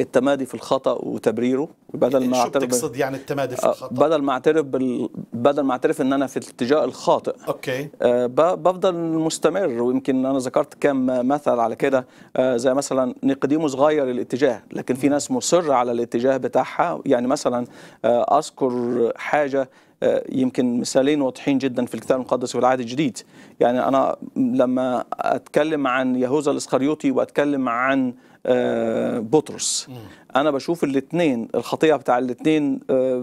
التمادي في الخطأ وتبريره بدل ما يعني اعترف بتقصد يعني التمادي في آه، الخطا بدل ما اعترف بال... بدل ما اعترف ان انا في الاتجاه الخاطئ اوكي آه، ب... بفضل مستمر ويمكن انا ذكرت كم مثل على كده آه، زي مثلا نيقوديموس صغير الاتجاه لكن في ناس مصر على الاتجاه بتاعها يعني مثلا اذكر حاجه يمكن مثالين واضحين جدا في الكتاب المقدس في العهد الجديد يعني انا لما اتكلم عن يهوذا الاسخريوطي واتكلم عن بطرس انا بشوف الاثنين الخطأ الخطيئه بتاع الاثنين آه،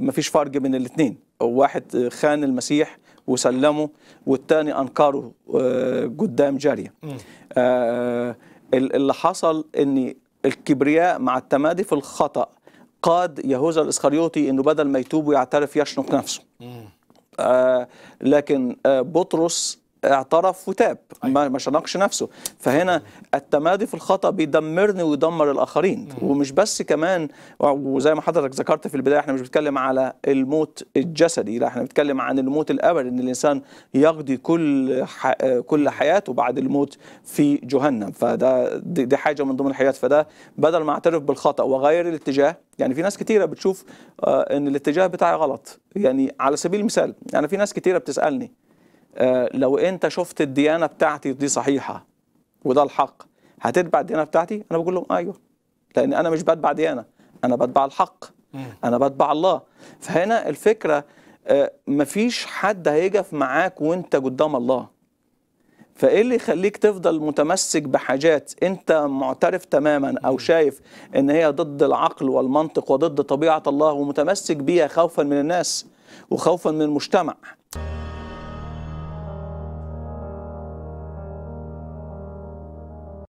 مفيش فرق بين الاثنين واحد خان المسيح وسلمه والثاني انكره آه، قدام جاريه آه، اللي حصل ان الكبرياء مع التمادي في الخطا قاد يهوذا الاسخريوطي انه بدل ما يتوب ويعترف يشنق نفسه لكن بطرس اعترف وتاب أيوة. ما شنقش نفسه فهنا التمادي في الخطا بيدمرني ويدمر الاخرين مم. ومش بس كمان وزي ما حضرتك ذكرت في البدايه احنا مش بنتكلم على الموت الجسدي لا احنا بنتكلم عن الموت الابدي ان الانسان يقضي كل ح... كل حياته بعد الموت في جهنم فده دي, دي حاجه من ضمن الحاجات فده بدل ما اعترف بالخطا وغير الاتجاه يعني في ناس كتيره بتشوف آه، ان الاتجاه بتاعي غلط يعني على سبيل المثال يعني في ناس كتيره بتسالني آه، لو انت شفت الديانه بتاعتي دي صحيحه وده الحق هتتبع الديانه بتاعتي انا بقول لهم ايوه لان انا مش بتبع ديانه انا بتبع الحق انا بتبع الله فهنا الفكره آه، مفيش حد هيقف معاك وانت قدام الله فايه اللي يخليك تفضل متمسك بحاجات انت معترف تماما او شايف ان هي ضد العقل والمنطق وضد طبيعه الله ومتمسك بيها خوفا من الناس وخوفا من المجتمع